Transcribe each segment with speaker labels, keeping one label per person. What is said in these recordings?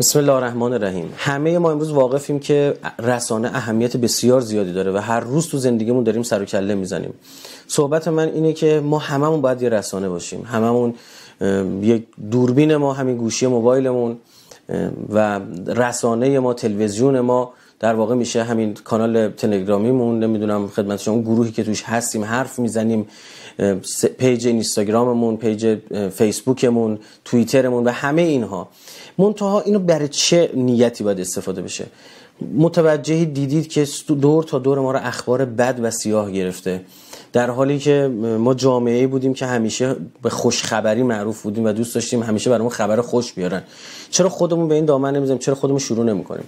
Speaker 1: بسم الله الرحمن الرحیم همه ما امروز واقفیم که رسانه اهمیت بسیار زیادی داره و هر روز تو زندگیمون داریم سر و کله میزنیم صحبت من اینه که ما هممون باید یه رسانه باشیم هممون یک دوربین ما همین گوشی موبایلمون و رسانه ما تلویزیون ما در واقع میشه همین کانال تلگرامیمون نمیدونم خدمت شما گروهی که توش هستیم حرف میزنیم پیج اینستاگراممون پیج فیسبوکمون توییترمون و همه اینها منتها اینو برای چه نیتی باید استفاده بشه متوجهی دیدید که دور تا دور ما رو اخبار بد و سیاه گرفته در حالی که ما جامعه ای بودیم که همیشه به خوشخبری معروف بودیم و دوست داشتیم همیشه ما خبر خوش بیارن چرا خودمون به این دامن نمیزنیم چرا خودمون شروع نمی نمیکنیم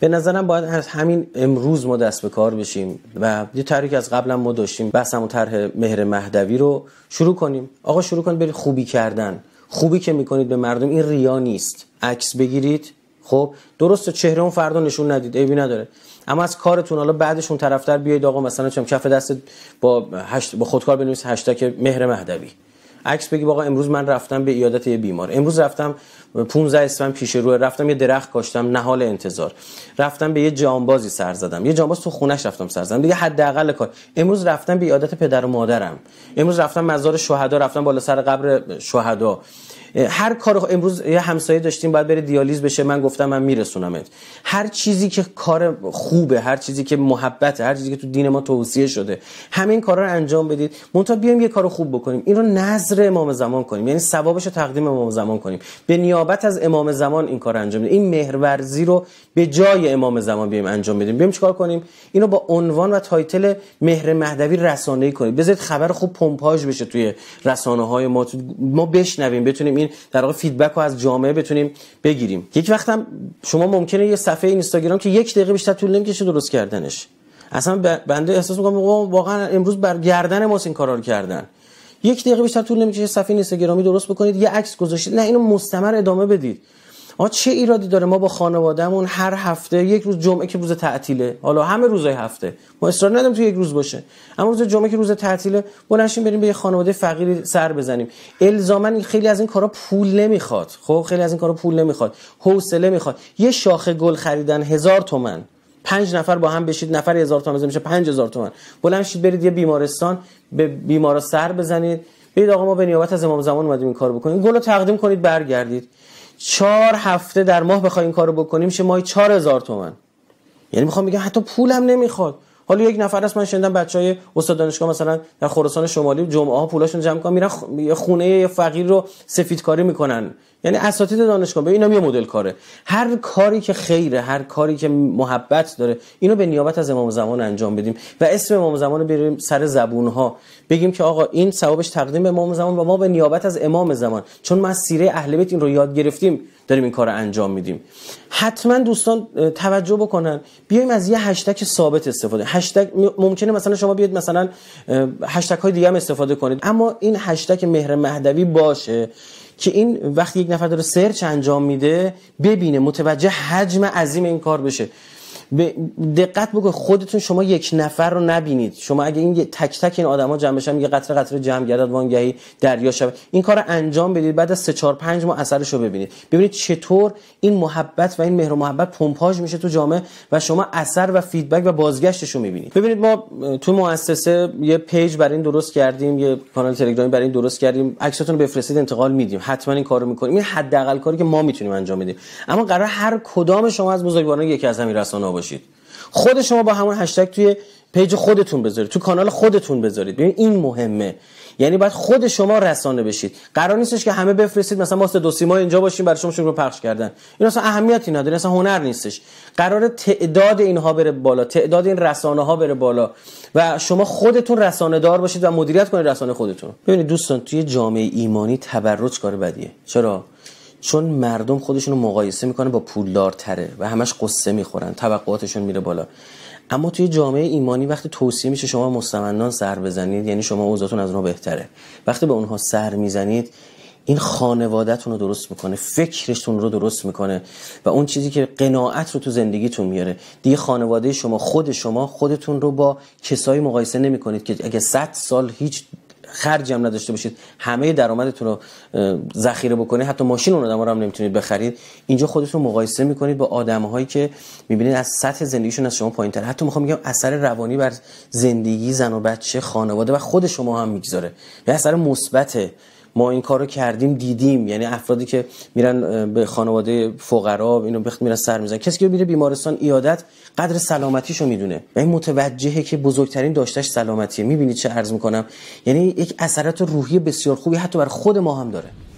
Speaker 1: به نظرم باید از همین امروز ما دست به کار بشیم و یه طرحی که از قبلا ما داشتیم بس بحثمون طرح مهر مهدوی رو شروع کنیم آقا شروع کنید برید خوبی کردن خوبی که میکنید به مردم این ریا نیست عکس بگیرید خب درست چهره اون فردا نشون ندید ایبی نداره اما از کارتون حالا بعدش اون طرفدار بیاید آقا مثلا چم کف دست با هشت با خودکار بنویس هشتگ مهر مهدوی عکس بگی باقا امروز من رفتم به ایادت یه بیمار امروز رفتم 15 اسفند پیش روی رفتم یه درخت کاشتم نهال انتظار رفتم به یه جانبازی سر زدم یه جانباز تو خونش رفتم سر زدم دیگه حداقل کار امروز رفتم به ایادت پدر و مادرم امروز رفتم مزار شهدا رفتم بالا سر قبر شهدا هر کار امروز یه همسایه داشتیم باید بره دیالیز بشه من گفتم من میرسونمت هر چیزی که کار خوبه هر چیزی که محبت هر چیزی که تو دین ما توصیه شده همین کارا رو انجام بدید مونتا بیایم یه کار خوب بکنیم این رو نظر امام زمان کنیم یعنی ثوابش رو تقدیم امام زمان کنیم به نیابت از امام زمان این کار انجام بدیم این مهرورزی رو به جای امام زمان بیایم انجام بدیم بیایم چیکار کنیم اینو با عنوان و تایتل مهر مهدوی رسانه‌ای کنیم بذارید خبر خوب پمپاژ بشه توی رسانه های ما ما بشنویم بتونیم در واقع فیدبک رو از جامعه بتونیم بگیریم یک هم شما ممکنه یه صفحه اینستاگرام که یک دقیقه بیشتر طول نمیکشه درست کردنش اصلا بنده احساس میکنم واقعا امروز بر گردن ماست این کارا رو کردن یک دقیقه بیشتر طول نمیکشه صفحه اینستاگرامی درست بکنید یه عکس گذاشتید نه اینو مستمر ادامه بدید آ چه ایرادی داره ما با خانوادهمون هر هفته یک روز جمعه که روز تعطیله حالا همه روزهای هفته ما اصرار نداریم تو یک روز باشه اما روز جمعه که روز تعطیله بلنشیم بریم به یه خانواده فقیری سر بزنیم الزاما خیلی از این کارا پول نمیخواد خب خیلی از این کارا پول نمیخواد حوصله میخواد یه شاخه گل خریدن هزار تومن پنج نفر با هم بشید نفر هزار تومن میشه پنج هزار تومن بلند برید یه بیمارستان به بیمارا سر بزنید بید آقا ما به نیابت از امام زمان اومدیم این کار بکنیم گل رو تقدیم کنید برگردید چهار هفته در ماه بخوایم این کارو بکنیم چه ماهی هزار تومن یعنی میخوام بگم حتی پولم نمیخواد حالا یک نفر است من شنیدم بچهای استاد دانشگاه مثلا در خراسان شمالی جمعه ها پولاشون جمع کردن میرن خونه فقیر رو سفیدکاری میکنن یعنی اساتید دانشگاه به اینم یه مدل کاره هر کاری که خیره هر کاری که محبت داره اینو به نیابت از امام زمان انجام بدیم و اسم امام زمان رو بریم سر زبون ها بگیم که آقا این ثوابش تقدیم به امام زمان و ما به نیابت از امام زمان چون ما سیره اهل بیت این رو یاد گرفتیم داریم این کار رو انجام میدیم حتما دوستان توجه بکنن بیایم از یه هشتک ثابت استفاده هشتگ ممکنه مثلا شما بیاید مثلا هشتک های دیگه هم استفاده کنید اما این هشتک مهر مهدوی باشه که این وقتی یک نفر داره سرچ انجام میده ببینه متوجه حجم عظیم این کار بشه به دقت بکن خودتون شما یک نفر رو نبینید شما اگه این تک تک این آدما جمع بشن میگه قطره قطره جمع گردد وانگهی دریا شود این کار رو انجام بدید بعد از 3 4 5 ماه اثرش رو ببینید ببینید چطور این محبت و این مهر و محبت پمپاژ میشه تو جامعه و شما اثر و فیدبک و بازگشتش رو میبینید ببینید ما تو مؤسسه یه پیج برای این درست کردیم یه کانال تلگرامی برای این درست کردیم عکساتون رو بفرستید انتقال میدیم حتما این کارو میکنیم این حداقل کاری که ما میتونیم انجام بدیم اما قرار هر کدام شما از بزرگواران یکی از همین رسانه‌ها خود شما با همون هشتگ توی پیج خودتون بذارید تو کانال خودتون بذارید ببین این مهمه یعنی باید خود شما رسانه بشید قرار نیستش که همه بفرستید مثلا ما دو سیما اینجا باشیم برای شما شروع پخش کردن این اصلا اهمیتی نداره اصلا هنر نیستش قرار تعداد اینها بره بالا تعداد این رسانه ها بره بالا و شما خودتون رسانه دار باشید و مدیریت کنید رسانه خودتون ببینید دوستان توی جامعه ایمانی تبرج کار بدیه چرا چون مردم خودشون رو مقایسه میکنه با پولدارتره و همش قصه میخورن توقعاتشون میره بالا اما توی جامعه ایمانی وقتی توصیه میشه شما مستمندان سر بزنید یعنی شما اوضاعتون از اونها بهتره وقتی به اونها سر میزنید این خانوادهتون رو درست میکنه فکرشون رو درست میکنه و اون چیزی که قناعت رو تو زندگیتون میاره دیگه خانواده شما خود شما خودتون رو با کسایی مقایسه نمیکنید که اگه 100 سال هیچ خرج هم نداشته باشید همه درآمدتون رو ذخیره بکنید حتی ماشین اون آدم رو هم نمیتونید بخرید اینجا خودتون مقایسه میکنید با آدم هایی که میبینید از سطح زندگیشون از شما پایین تر حتی میخوام میگم اثر روانی بر زندگی زن و بچه خانواده و خود شما هم میگذاره به اثر مثبته. ما این کارو کردیم دیدیم یعنی افرادی که میرن به خانواده فقرا اینو بخت میرن سر میزن کسی که میره بیمارستان ایادت قدر سلامتیشو میدونه و این متوجهه که بزرگترین داشتش سلامتیه میبینید چه عرض میکنم یعنی یک اثرات روحی بسیار خوبی حتی بر خود ما هم داره